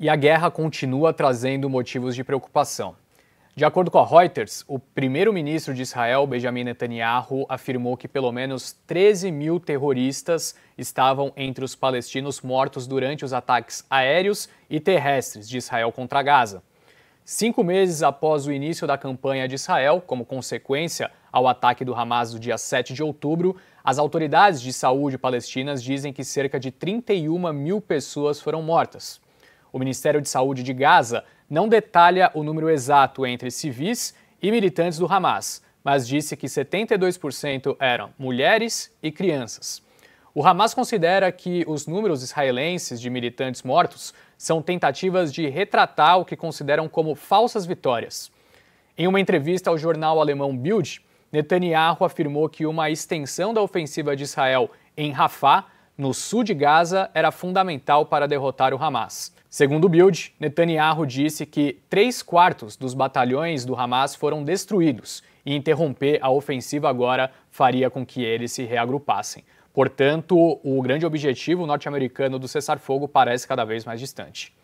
E a guerra continua trazendo motivos de preocupação. De acordo com a Reuters, o primeiro-ministro de Israel, Benjamin Netanyahu, afirmou que pelo menos 13 mil terroristas estavam entre os palestinos mortos durante os ataques aéreos e terrestres de Israel contra Gaza. Cinco meses após o início da campanha de Israel, como consequência ao ataque do Hamas do dia 7 de outubro, as autoridades de saúde palestinas dizem que cerca de 31 mil pessoas foram mortas. O Ministério de Saúde de Gaza não detalha o número exato entre civis e militantes do Hamas, mas disse que 72% eram mulheres e crianças. O Hamas considera que os números israelenses de militantes mortos são tentativas de retratar o que consideram como falsas vitórias. Em uma entrevista ao jornal alemão Bild, Netanyahu afirmou que uma extensão da ofensiva de Israel em Rafah no sul de Gaza era fundamental para derrotar o Hamas. Segundo o Bild, Netanyahu disse que três quartos dos batalhões do Hamas foram destruídos e interromper a ofensiva agora faria com que eles se reagrupassem. Portanto, o grande objetivo norte-americano do cessar-fogo parece cada vez mais distante.